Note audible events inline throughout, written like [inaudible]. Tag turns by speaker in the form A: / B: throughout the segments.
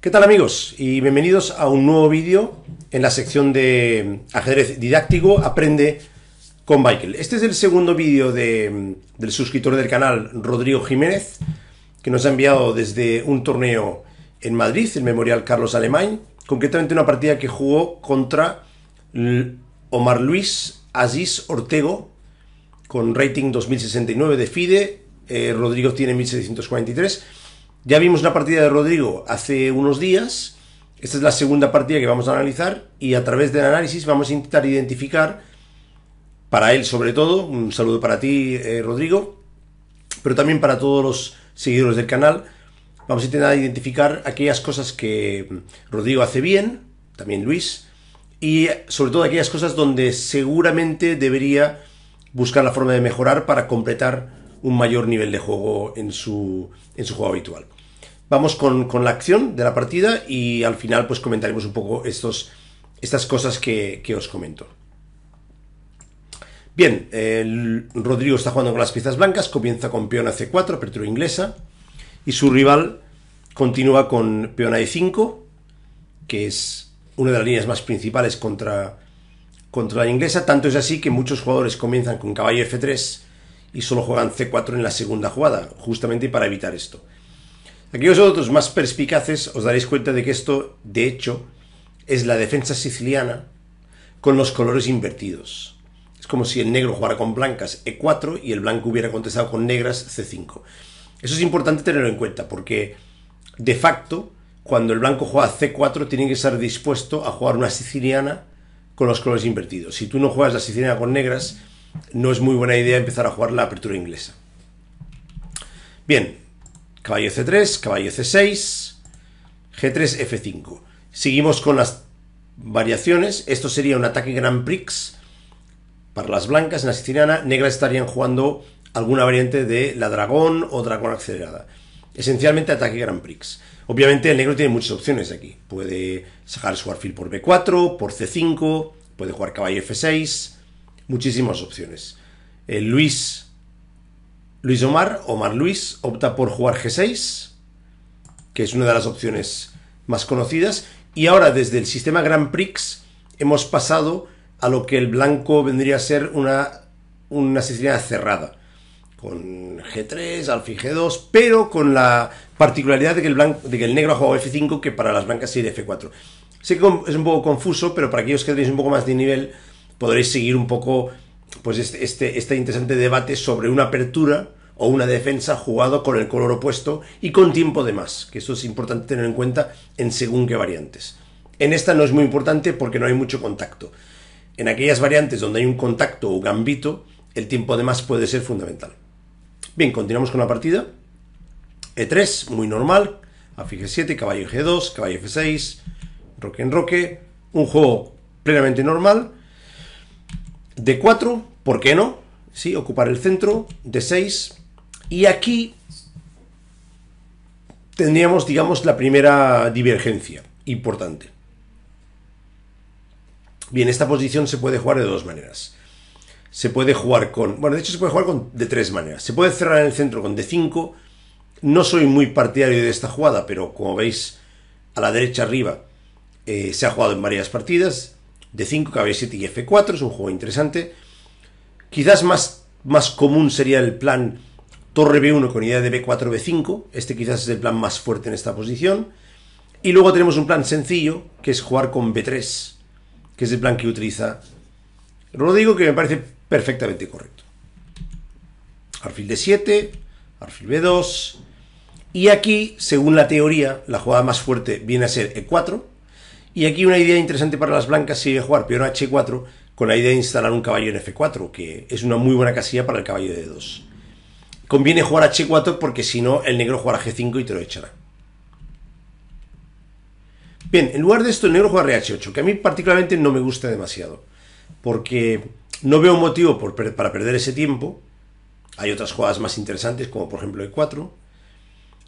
A: ¿Qué tal amigos? Y bienvenidos a un nuevo vídeo en la sección de ajedrez didáctico Aprende con Michael. Este es el segundo vídeo del suscriptor del canal Rodrigo Jiménez que nos ha enviado desde un torneo en Madrid, el Memorial Carlos Alemán, concretamente una partida que jugó contra Omar Luis Aziz Ortego con rating 2069 de FIDE, eh, Rodrigo tiene 1643 ya vimos una partida de Rodrigo hace unos días. Esta es la segunda partida que vamos a analizar y a través del análisis vamos a intentar identificar, para él sobre todo, un saludo para ti eh, Rodrigo, pero también para todos los seguidores del canal, vamos a intentar identificar aquellas cosas que Rodrigo hace bien, también Luis, y sobre todo aquellas cosas donde seguramente debería buscar la forma de mejorar para completar un mayor nivel de juego en su, en su juego habitual. Vamos con, la acción de la partida y al final pues comentaremos un poco estos, estas cosas que, os comento. Bien, el Rodrigo está jugando con las piezas blancas, comienza con peona c4, apertura inglesa, y su rival continúa con peona a e e5, que es una de las líneas más principales contra, contra la inglesa, tanto es así que muchos jugadores comienzan con caballo f3 y solo juegan c4 en la segunda jugada, justamente para evitar esto. Aquí vosotros más perspicaces os daréis cuenta de que esto, de hecho, es la defensa siciliana con los colores invertidos. Es como si el negro jugara con blancas E4 y el blanco hubiera contestado con negras C5. Eso es importante tenerlo en cuenta porque, de facto, cuando el blanco juega C4 tiene que estar dispuesto a jugar una siciliana con los colores invertidos. Si tú no juegas la siciliana con negras, no es muy buena idea empezar a jugar la apertura inglesa. Bien, caballo C3, caballo C6, G3, F5. Seguimos con las variaciones. Esto sería un ataque Grand Prix para las blancas en la siciliana. Negras estarían jugando alguna variante de la dragón o dragón acelerada. Esencialmente ataque Grand Prix. Obviamente el negro tiene muchas opciones aquí. Puede sacar su alfil por B4, por C5, puede jugar caballo F6. Muchísimas opciones. El eh, Luis Luis Omar, Omar Luis, opta por jugar G6, que es una de las opciones más conocidas. Y ahora desde el sistema Grand Prix hemos pasado a lo que el blanco vendría a ser una, una cerrada. Con G3, al G2, pero con la particularidad de que, el blanco, de que el negro ha jugado F5, que para las blancas sería F4. Sé que es un poco confuso, pero para aquellos que tenéis un poco más de nivel, podréis seguir un poco pues este, este, este interesante debate sobre una apertura o una defensa jugado con el color opuesto y con tiempo de más, que eso es importante tener en cuenta en según qué variantes. En esta no es muy importante porque no hay mucho contacto. En aquellas variantes donde hay un contacto o gambito, el tiempo de más puede ser fundamental. Bien, continuamos con la partida. E3, muy normal. g 7 caballo G2, caballo F6, roque en roque. Un juego plenamente normal. D4, ¿por qué no? Sí, ocupar el centro. D6, y aquí tendríamos, digamos, la primera divergencia importante. Bien, esta posición se puede jugar de dos maneras. Se puede jugar con... Bueno, de hecho se puede jugar con, de tres maneras. Se puede cerrar en el centro con D5. No soy muy partidario de esta jugada, pero como veis, a la derecha arriba eh, se ha jugado en varias partidas. D5, KB7 y F4, es un juego interesante. Quizás más, más común sería el plan torre B1 con idea de B4, B5, este quizás es el plan más fuerte en esta posición, y luego tenemos un plan sencillo, que es jugar con B3, que es el plan que utiliza Rodrigo, que me parece perfectamente correcto. Alfil D7, alfil B2, y aquí, según la teoría, la jugada más fuerte viene a ser E4, y aquí una idea interesante para las blancas sería jugar peor H4 con la idea de instalar un caballo en F4, que es una muy buena casilla para el caballo de D2 conviene jugar H4 porque si no, el negro jugará G5 y te lo echará. Bien, en lugar de esto, el negro juega h 8 que a mí particularmente no me gusta demasiado, porque no veo motivo para perder ese tiempo. Hay otras jugadas más interesantes, como por ejemplo E4.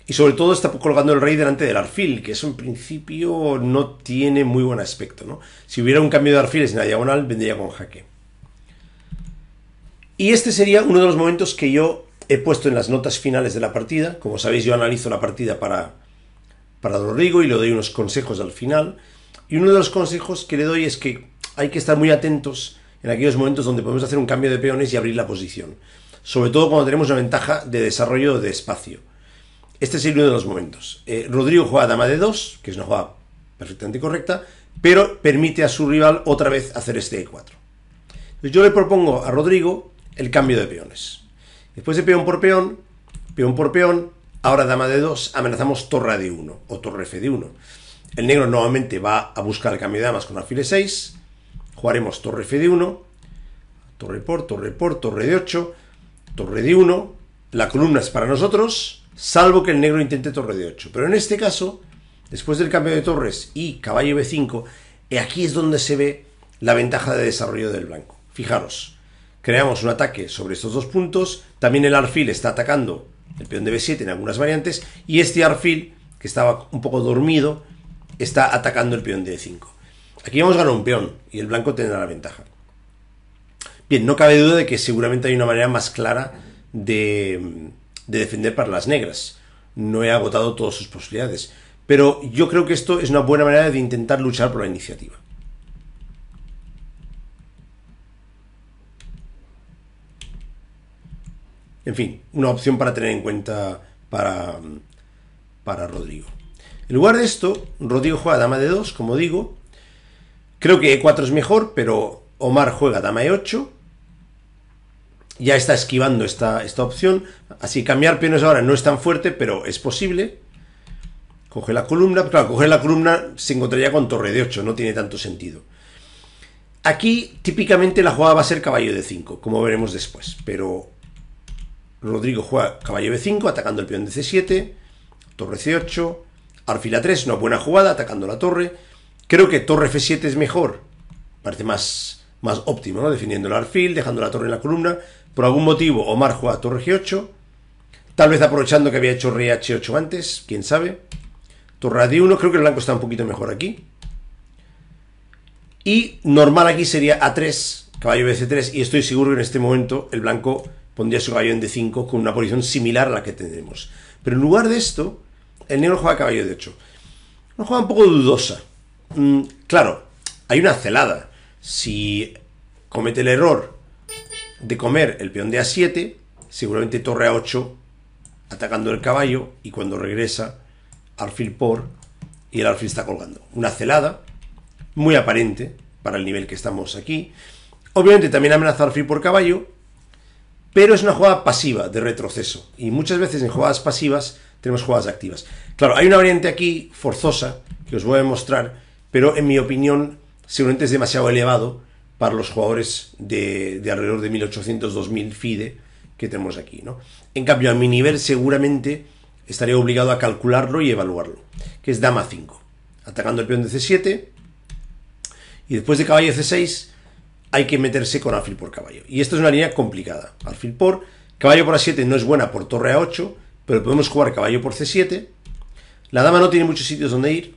A: Y sobre todo está colgando el rey delante del arfil, que eso en principio no tiene muy buen aspecto. ¿no? Si hubiera un cambio de arfiles en la diagonal, vendría con jaque. Y este sería uno de los momentos que yo he puesto en las notas finales de la partida. Como sabéis, yo analizo la partida para, para Rodrigo y le doy unos consejos al final. Y uno de los consejos que le doy es que hay que estar muy atentos en aquellos momentos donde podemos hacer un cambio de peones y abrir la posición. Sobre todo cuando tenemos una ventaja de desarrollo de espacio. Este es uno de los momentos. Eh, Rodrigo juega dama de 2, que es una jugada perfectamente correcta, pero permite a su rival otra vez hacer este E4. yo le propongo a Rodrigo el cambio de peones. Después de peón por peón, peón por peón, ahora dama de 2, amenazamos torre de 1 o torre f de 1. El negro nuevamente va a buscar el cambio de damas con alfil 6. Jugaremos torre f de 1, torre por, torre por, torre de 8, torre de 1. La columna es para nosotros, salvo que el negro intente torre de 8. Pero en este caso, después del cambio de torres y caballo b5, aquí es donde se ve la ventaja de desarrollo del blanco. Fijaros, creamos un ataque sobre estos dos puntos, también el arfil está atacando el peón de B7 en algunas variantes. Y este arfil, que estaba un poco dormido, está atacando el peón de D5. E Aquí vamos a ganar un peón y el blanco tendrá la ventaja. Bien, no cabe duda de que seguramente hay una manera más clara de defender para las negras. No he agotado todas sus posibilidades. Pero yo creo que esto es una buena manera de intentar luchar por la iniciativa. En fin, una opción para tener en cuenta para, para Rodrigo. En lugar de esto, Rodrigo juega dama de 2, como digo. Creo que E4 es mejor, pero Omar juega dama E8. Ya está esquivando esta, esta opción. Así cambiar peones ahora no es tan fuerte, pero es posible. Coge la columna. Claro, coger la columna se encontraría con torre de 8, no tiene tanto sentido. Aquí típicamente la jugada va a ser caballo de 5, como veremos después. Pero Rodrigo juega caballo b5, atacando el peón de c7, torre c8, alfil a3, una buena jugada, atacando la torre. Creo que torre f7 es mejor, parece más, más óptimo, ¿no? Defendiendo el alfil, dejando la torre en la columna. Por algún motivo, Omar juega torre g8, tal vez aprovechando que había hecho rey h8 antes, quién sabe. Torre a d1, creo que el blanco está un poquito mejor aquí. Y normal aquí sería a3, caballo bc3, y estoy seguro que en este momento el blanco pondría su caballo en d5 con una posición similar a la que tenemos. Pero en lugar de esto, el negro juega caballo de 8. Una jugada un poco dudosa. Mm, claro, hay una celada. Si comete el error de comer el peón de a7, seguramente torre a8 atacando el caballo y cuando regresa alfil por y el alfil está colgando. Una celada muy aparente para el nivel que estamos aquí. Obviamente también amenaza alfil por caballo pero es una jugada pasiva de retroceso. Y muchas veces en jugadas pasivas tenemos jugadas activas. Claro, hay una variante aquí forzosa que os voy a mostrar, pero en mi opinión seguramente es demasiado elevado para los jugadores de, alrededor de 1800-2000 FIDE que tenemos aquí. ¿no? En cambio, a mi nivel seguramente estaría obligado a calcularlo y evaluarlo, que es dama 5, atacando el peón de c7 y después de caballo c6 hay que meterse con alfil por caballo. Y esta es una línea complicada. Alfil por, caballo por a7 no es buena por torre a8, pero podemos jugar caballo por c7. La dama no tiene muchos sitios donde ir.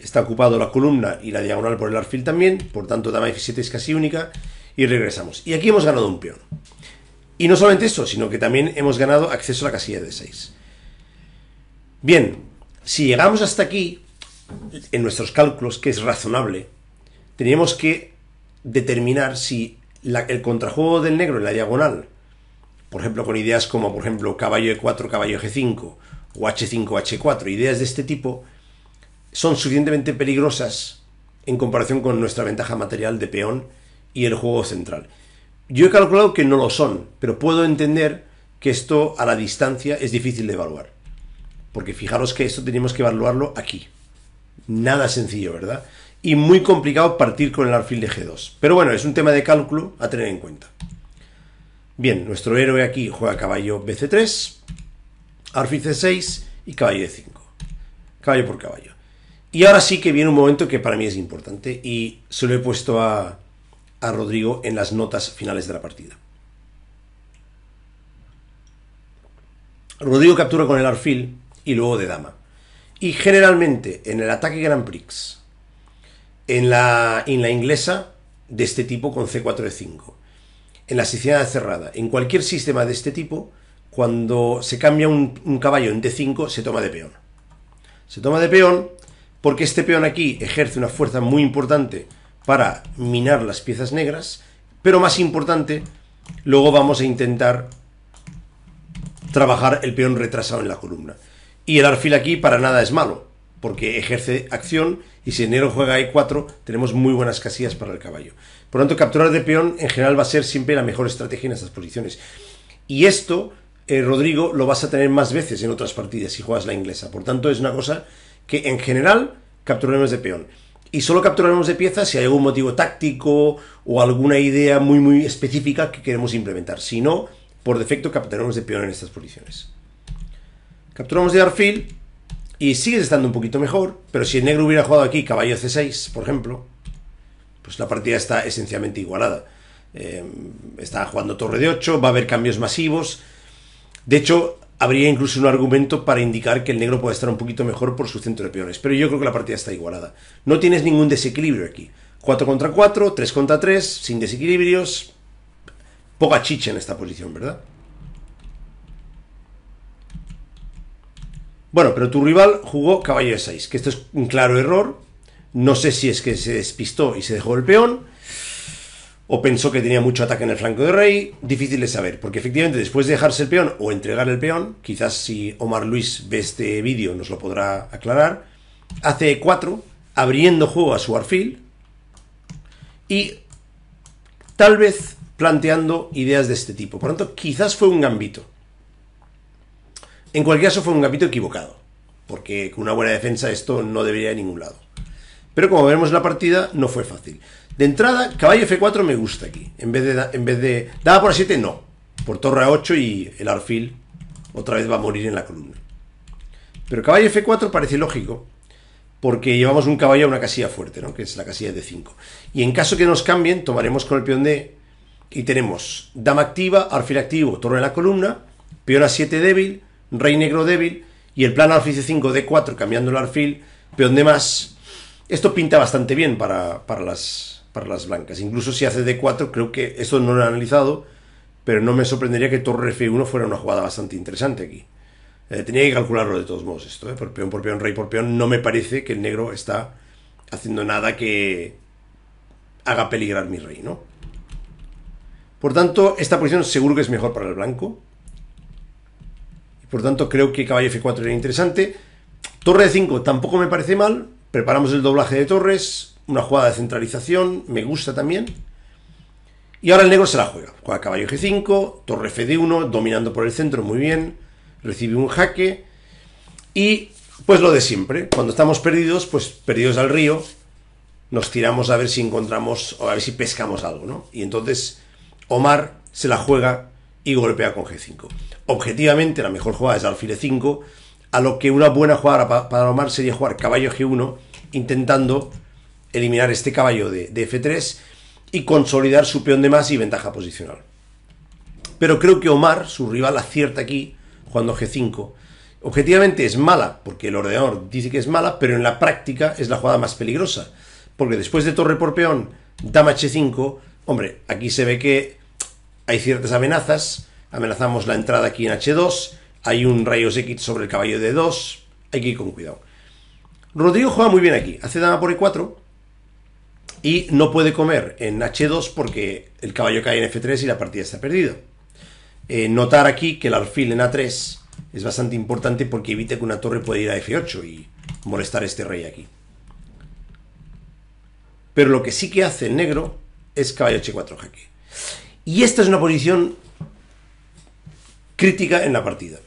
A: Está ocupado la columna y la diagonal por el alfil también, por tanto dama f7 es casi única. Y regresamos. Y aquí hemos ganado un peón. Y no solamente eso, sino que también hemos ganado acceso a la casilla de 6. Bien, si llegamos hasta aquí, en nuestros cálculos, que es razonable, teníamos que determinar si el contrajuego del negro en la diagonal, por ejemplo, con ideas como, por ejemplo, caballo E4, caballo G5 o H5, H4, ideas de este tipo, son suficientemente peligrosas en comparación con nuestra ventaja material de peón y el juego central. Yo he calculado que no lo son, pero puedo entender que esto a la distancia es difícil de evaluar. Porque fijaros que esto tenemos que evaluarlo aquí. Nada sencillo, ¿verdad? y muy complicado partir con el arfil de G2. Pero bueno, es un tema de cálculo a tener en cuenta. Bien, nuestro héroe aquí juega caballo BC3, alfil C6 y caballo D5. Caballo por caballo. Y ahora sí que viene un momento que para mí es importante y se lo he puesto a, Rodrigo en las notas finales de la partida. Rodrigo captura con el arfil y luego de dama. Y generalmente en el ataque Grand Prix en la, inglesa, de este tipo con c 4 d 5 En la siciliana cerrada, en cualquier sistema de este tipo, cuando se cambia un, caballo en D5, se toma de peón. Se toma de peón porque este peón aquí ejerce una fuerza muy importante para minar las piezas negras, pero más importante, luego vamos a intentar trabajar el peón retrasado en la columna. Y el alfil aquí para nada es malo, porque ejerce acción y si enero juega e4, tenemos muy buenas casillas para el caballo. Por lo tanto, capturar de peón en general va a ser siempre la mejor estrategia en estas posiciones. Y esto, eh, Rodrigo, lo vas a tener más veces en otras partidas si juegas la inglesa. Por tanto, es una cosa que en general capturaremos de peón. Y solo capturaremos de pieza si hay algún motivo táctico o alguna idea muy muy específica que queremos implementar. Si no, por defecto capturaremos de peón en estas posiciones. Capturamos de arfil y sigues estando un poquito mejor, pero si el negro hubiera jugado aquí caballo C6, por ejemplo, pues la partida está esencialmente igualada. Eh, está jugando torre de 8, va a haber cambios masivos. De hecho, habría incluso un argumento para indicar que el negro puede estar un poquito mejor por su centro de peones. Pero yo creo que la partida está igualada. No tienes ningún desequilibrio aquí. 4 contra 4, 3 contra 3, sin desequilibrios. Poca chicha en esta posición, ¿verdad? Bueno, pero tu rival jugó caballo de 6, que esto es un claro error. No sé si es que se despistó y se dejó el peón, o pensó que tenía mucho ataque en el flanco de rey. Difícil de saber, porque efectivamente después de dejarse el peón o entregar el peón, quizás si Omar Luis ve este vídeo nos lo podrá aclarar, hace 4 abriendo juego a su arfil, y tal vez planteando ideas de este tipo. Por lo tanto, quizás fue un gambito. En cualquier caso fue un capítulo equivocado, porque con una buena defensa esto no debería ir a ningún lado. Pero como veremos en la partida, no fue fácil. De entrada, caballo F4 me gusta aquí. En vez de, en vez de dada por A7, no. Por torre A8 y el arfil otra vez va a morir en la columna. Pero caballo F4 parece lógico, porque llevamos un caballo a una casilla fuerte, ¿no? que es la casilla de 5. Y en caso que nos cambien, tomaremos con el peón D y tenemos dama activa, arfil activo, torre en la columna, peón A7 débil, rey negro débil y el plan alfil c5, d4, cambiando el alfil, peón de más. Esto pinta bastante bien para, las, para las blancas. Incluso si hace d4, creo que esto no lo he analizado, pero no me sorprendería que torre f1 fuera una jugada bastante interesante aquí. Eh, tenía que calcularlo de todos modos esto, ¿eh? por peón, por peón, rey por peón. No me parece que el negro está haciendo nada que haga peligrar mi rey, ¿no? Por tanto, esta posición seguro que es mejor para el blanco. Por tanto, creo que caballo F4 era interesante. Torre de 5 tampoco me parece mal. Preparamos el doblaje de torres. Una jugada de centralización. Me gusta también. Y ahora el negro se la juega. Juega caballo G5, torre F1, dominando por el centro, muy bien. Recibe un jaque. Y pues lo de siempre. Cuando estamos perdidos, pues perdidos al río, nos tiramos a ver si encontramos o a ver si pescamos algo, ¿no? Y entonces Omar se la juega y golpea con G5. Objetivamente, la mejor jugada es alfil E5, a lo que una buena jugada para, Omar sería jugar caballo G1, intentando eliminar este caballo de, F3 y consolidar su peón de más y ventaja posicional. Pero creo que Omar, su rival, acierta aquí jugando G5. Objetivamente es mala, porque el ordenador dice que es mala, pero en la práctica es la jugada más peligrosa. Porque después de torre por peón, dama H5, hombre, aquí se ve que hay ciertas amenazas. Amenazamos la entrada aquí en H2. Hay un rayo X sobre el caballo de 2. Hay que ir con cuidado. Rodrigo juega muy bien aquí. Hace dama por E4. Y no puede comer en H2 porque el caballo cae en F3 y la partida está perdida. Eh, notar aquí que el alfil en A3 es bastante importante porque evita que una torre pueda ir a F8 y molestar a este rey aquí. Pero lo que sí que hace el negro es caballo H4 jaque. Y esta es una posición crítica en la partida.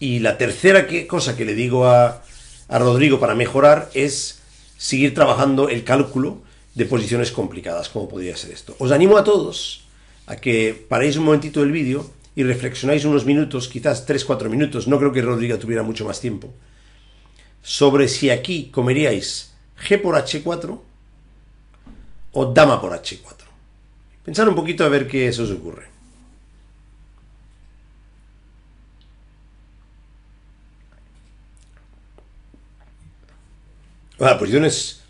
A: Y la tercera cosa que le digo a, Rodrigo para mejorar es seguir trabajando el cálculo de posiciones complicadas, como podría ser esto. Os animo a todos a que paréis un momentito el vídeo y reflexionáis unos minutos, quizás 3-4 minutos, no creo que Rodrigo tuviera mucho más tiempo, sobre si aquí comeríais G por H4 o Dama por H4. Pensar un poquito a ver qué eso os ocurre. La ah, posición pues, es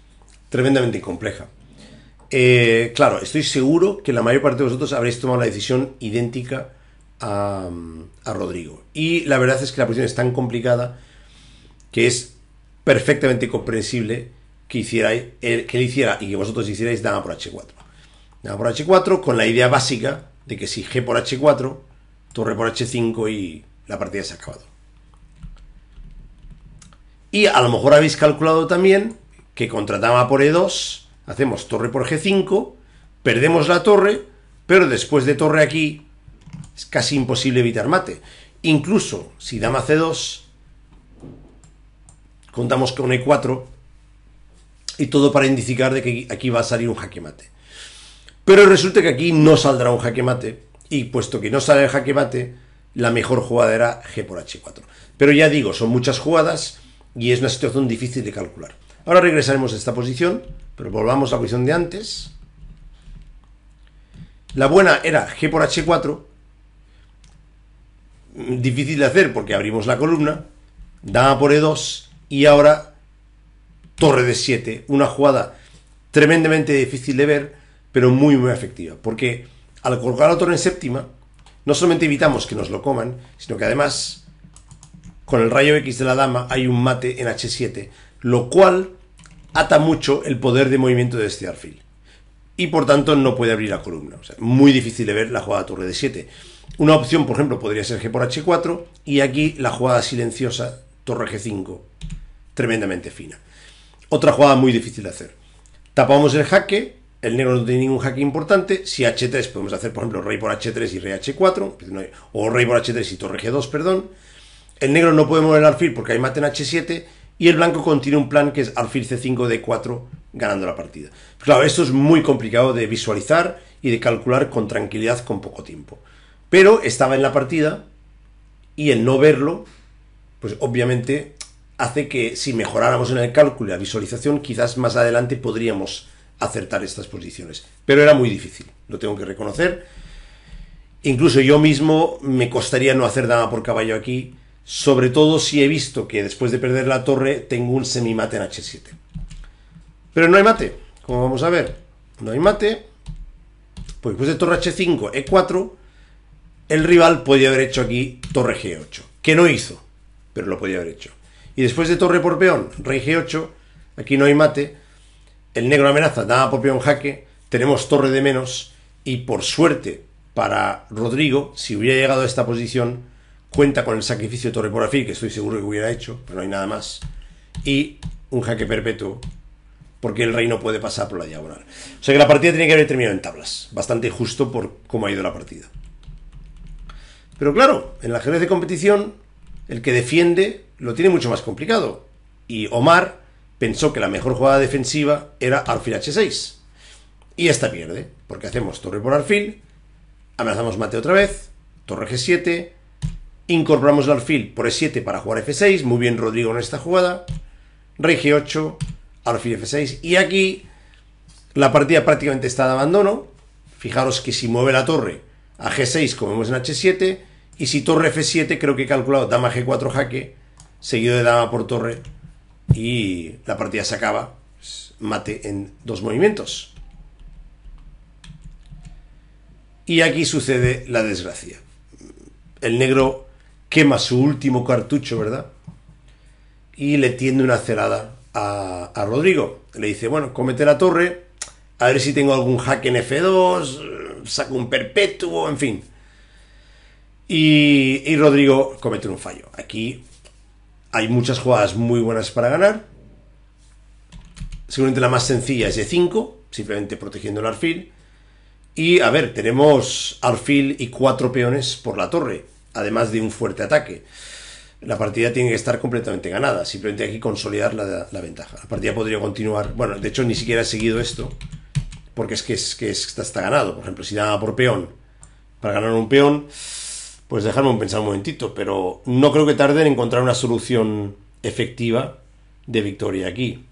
A: tremendamente compleja. Eh, claro, estoy seguro que la mayor parte de vosotros habréis tomado la decisión idéntica a, Rodrigo. Y la verdad es que la posición es tan complicada que es perfectamente comprensible que, hiciera, eh, que él hiciera y que vosotros hicierais dama por H4 dama por H4 con la idea básica de que si G por H4, torre por H5 y la partida se ha acabado. Y a lo mejor habéis calculado también que contra dama por E2 hacemos torre por G5, perdemos la torre, pero después de torre aquí es casi imposible evitar mate. Incluso si dama C2, contamos con E4 y todo para indicar de que aquí va a salir un jaque mate. Pero resulta que aquí no saldrá un jaque mate. Y puesto que no sale el jaque mate, la mejor jugada era G por H4. Pero ya digo, son muchas jugadas y es una situación difícil de calcular. Ahora regresaremos a esta posición, pero volvamos a la posición de antes. La buena era G por H4. Difícil de hacer porque abrimos la columna. Dama por E2 y ahora torre de 7. Una jugada tremendamente difícil de ver pero muy, muy efectiva. Porque al colocar la torre en séptima, no solamente evitamos que nos lo coman, sino que además con el rayo X de la dama hay un mate en H7, lo cual ata mucho el poder de movimiento de este alfil. Y por tanto no puede abrir la columna. O sea, muy difícil de ver la jugada torre de 7. Una opción, por ejemplo, podría ser G por H4 y aquí la jugada silenciosa torre G5, tremendamente fina. Otra jugada muy difícil de hacer. Tapamos el jaque, el negro no tiene ningún hack importante. Si H3 podemos hacer, por ejemplo, rey por H3 y rey H4, pues o rey por H3 y torre G2, perdón. El negro no puede mover el alfil porque hay mate en H7. Y el blanco contiene un plan que es alfil C5, D4, ganando la partida. Pues claro, esto es muy complicado de visualizar y de calcular con tranquilidad con poco tiempo. Pero estaba en la partida y el no verlo, pues obviamente hace que si mejoráramos en el cálculo y la visualización, quizás más adelante podríamos acertar estas posiciones. Pero era muy difícil, lo tengo que reconocer. Incluso yo mismo me costaría no hacer dama por caballo aquí, sobre todo si he visto que después de perder la torre tengo un semimate en h7. Pero no hay mate, como vamos a ver. No hay mate. Pues después de torre h5, e4, el rival podía haber hecho aquí torre g8, que no hizo, pero lo podía haber hecho. Y después de torre por peón, rey g8, aquí no hay mate, el negro amenaza, da por un jaque, tenemos torre de menos y por suerte para Rodrigo, si hubiera llegado a esta posición, cuenta con el sacrificio de torre por afil, que estoy seguro que hubiera hecho, pero no hay nada más, y un jaque perpetuo, porque el rey no puede pasar por la diagonal. O sea que la partida tiene que haber terminado en tablas, bastante justo por cómo ha ido la partida. Pero claro, en la ajedrez de competición, el que defiende lo tiene mucho más complicado. Y Omar pensó que la mejor jugada defensiva era alfil h6. Y esta pierde, porque hacemos torre por alfil, amenazamos mate otra vez, torre g7, incorporamos el alfil por e7 para jugar f6, muy bien Rodrigo en esta jugada, rey g8, alfil f6, y aquí la partida prácticamente está de abandono, fijaros que si mueve la torre a g6 como vemos en h7, y si torre f7 creo que he calculado dama g4 jaque, seguido de dama por torre y la partida se acaba pues, mate en dos movimientos. Y aquí sucede la desgracia. El negro quema su último cartucho, ¿verdad? Y le tiende una celada a, a Rodrigo. Le dice, bueno, comete la torre, a ver si tengo algún hack en F2, saco un perpetuo, en fin. Y, y Rodrigo comete un fallo. Aquí hay muchas jugadas muy buenas para ganar. Seguramente la más sencilla es E5, simplemente protegiendo el alfil. Y a ver, tenemos alfil y cuatro peones por la torre, además de un fuerte ataque. La partida tiene que estar completamente ganada, simplemente hay que consolidar la, ventaja. La partida podría continuar. Bueno, de hecho ni siquiera he seguido esto, porque es que, está, ganado. Por ejemplo, si nada por peón, para ganar un peón, pues dejarme pensar un momentito, pero no creo que tarde en encontrar una solución efectiva de victoria aquí.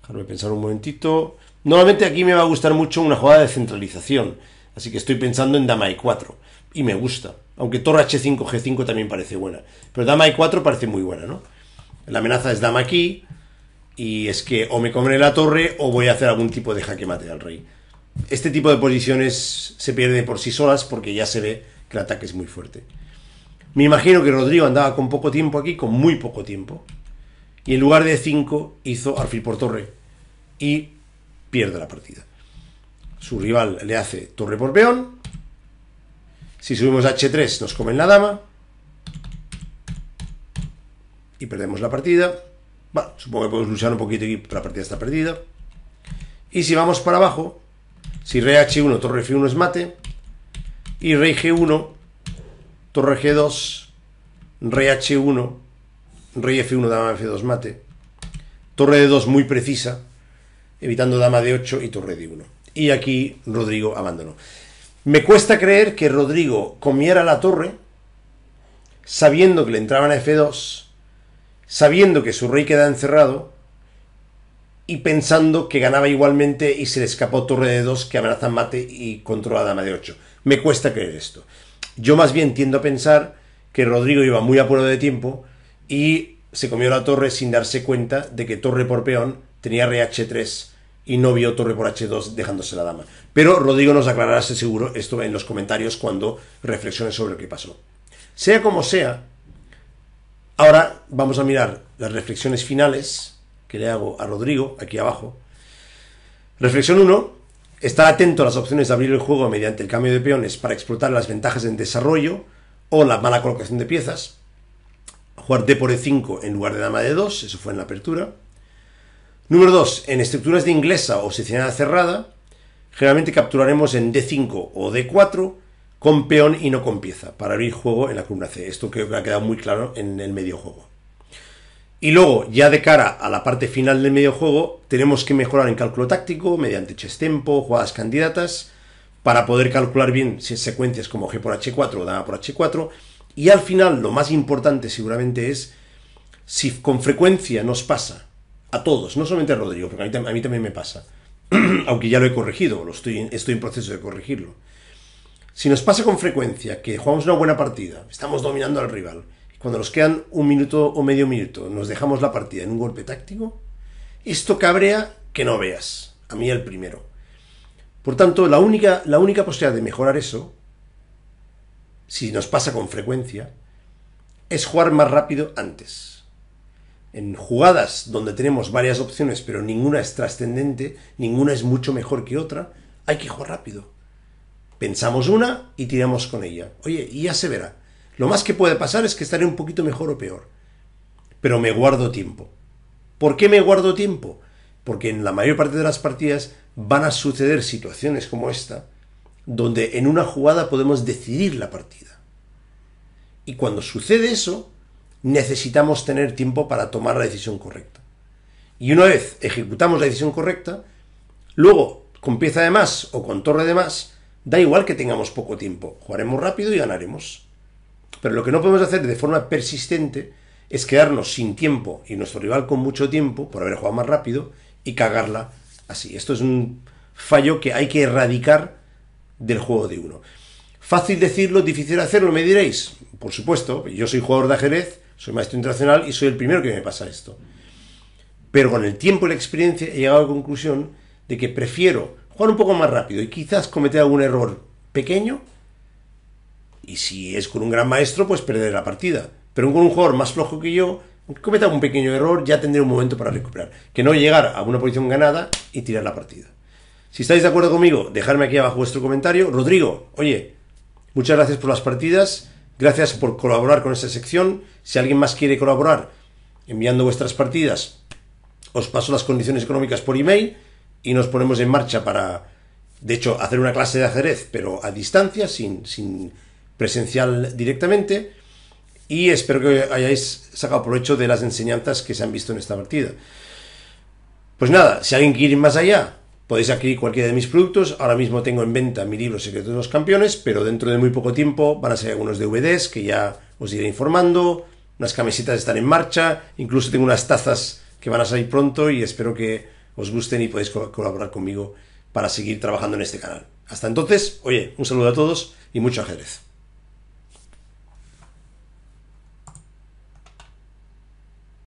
A: Dejadme pensar un momentito. Normalmente aquí me va a gustar mucho una jugada de centralización, así que estoy pensando en dama e4, y me gusta. Aunque torre h5, g5 también parece buena, pero dama e4 parece muy buena, ¿no? La amenaza es dama aquí, y es que o me comeré la torre o voy a hacer algún tipo de jaque mate al rey. Este tipo de posiciones se pierden por sí solas porque ya se ve que el ataque es muy fuerte. Me imagino que Rodrigo andaba con poco tiempo aquí, con muy poco tiempo. Y en lugar de 5 hizo alfil por torre. Y pierde la partida. Su rival le hace torre por peón. Si subimos a H3 nos comen la dama. Y perdemos la partida. Bueno, supongo que podemos luchar un poquito y la partida está perdida. Y si vamos para abajo, si re H1, torre F1 es mate y rey G1, torre G2, rey H1, rey F1, dama F2 mate, torre de 2 muy precisa, evitando dama de 8 y torre D1. Y aquí Rodrigo abandonó. Me cuesta creer que Rodrigo comiera la torre sabiendo que le entraban a F2, sabiendo que su rey queda encerrado y pensando que ganaba igualmente y se le escapó torre de 2 que amenaza mate y controla dama de 8. Me cuesta creer esto. Yo más bien tiendo a pensar que Rodrigo iba muy apurado de tiempo y se comió la torre sin darse cuenta de que torre por peón tenía h 3 y no vio torre por H2 dejándose la dama. Pero Rodrigo nos aclarará seguro esto en los comentarios cuando reflexione sobre lo que pasó. Sea como sea, ahora vamos a mirar las reflexiones finales que le hago a Rodrigo, aquí abajo. Reflexión 1. Estar atento a las opciones de abrir el juego mediante el cambio de peones para explotar las ventajas en desarrollo o la mala colocación de piezas. Jugar D por E5 en lugar de dama de 2, eso fue en la apertura. Número 2. En estructuras de inglesa o seccionada cerrada, generalmente capturaremos en D5 o D4 con peón y no con pieza para abrir juego en la columna C. Esto creo que ha quedado muy claro en el medio juego. Y luego, ya de cara a la parte final del medio juego, tenemos que mejorar en cálculo táctico, mediante chess tempo, jugadas candidatas, para poder calcular bien secuencias como G por H4 o Dama por H4. Y al final, lo más importante seguramente es si con frecuencia nos pasa a todos, no solamente a Rodrigo, porque a mí, también me pasa, [clears throat] aunque ya lo he corregido, lo estoy, estoy en proceso de corregirlo. Si nos pasa con frecuencia que jugamos una buena partida, estamos dominando al rival, cuando nos quedan un minuto o medio minuto, nos dejamos la partida en un golpe táctico, esto cabrea que no veas. A mí el primero. Por tanto, la única, la única posibilidad de mejorar eso, si nos pasa con frecuencia, es jugar más rápido antes. En jugadas donde tenemos varias opciones, pero ninguna es trascendente, ninguna es mucho mejor que otra, hay que jugar rápido. Pensamos una y tiramos con ella. Oye, y ya se verá. Lo más que puede pasar es que estaré un poquito mejor o peor. Pero me guardo tiempo. ¿Por qué me guardo tiempo? Porque en la mayor parte de las partidas van a suceder situaciones como esta, donde en una jugada podemos decidir la partida. Y cuando sucede eso, necesitamos tener tiempo para tomar la decisión correcta. Y una vez ejecutamos la decisión correcta, luego, con pieza de más o con torre de más, da igual que tengamos poco tiempo, jugaremos rápido y ganaremos. Pero lo que no podemos hacer de forma persistente es quedarnos sin tiempo y nuestro rival con mucho tiempo por haber jugado más rápido y cagarla así. Esto es un fallo que hay que erradicar del juego de uno. Fácil decirlo, difícil hacerlo, me diréis. Por supuesto, yo soy jugador de ajedrez, soy maestro internacional y soy el primero que me pasa esto. Pero con el tiempo y la experiencia he llegado a la conclusión de que prefiero jugar un poco más rápido y quizás cometer algún error pequeño y si es con un gran maestro, pues perder la partida. Pero con un jugador más flojo que yo, aunque cometa un pequeño error, ya tendré un momento para recuperar. Que no llegar a una posición ganada y tirar la partida. Si estáis de acuerdo conmigo, dejadme aquí abajo vuestro comentario. Rodrigo, oye, muchas gracias por las partidas. Gracias por colaborar con esta sección. Si alguien más quiere colaborar enviando vuestras partidas, os paso las condiciones económicas por email y nos ponemos en marcha para, de hecho, hacer una clase de ajedrez, pero a distancia, sin, sin presencial directamente y espero que hayáis sacado provecho de las enseñanzas que se han visto en esta partida. Pues nada, si alguien quiere ir más allá, podéis adquirir cualquiera de mis productos. Ahora mismo tengo en venta mi libro Secretos de los Campeones, pero dentro de muy poco tiempo van a ser algunos DVDs que ya os iré informando. Unas camisetas están en marcha, incluso tengo unas tazas que van a salir pronto y espero que os gusten y podéis colaborar conmigo para seguir trabajando en este canal. Hasta entonces, oye, un saludo a todos y mucho ajedrez.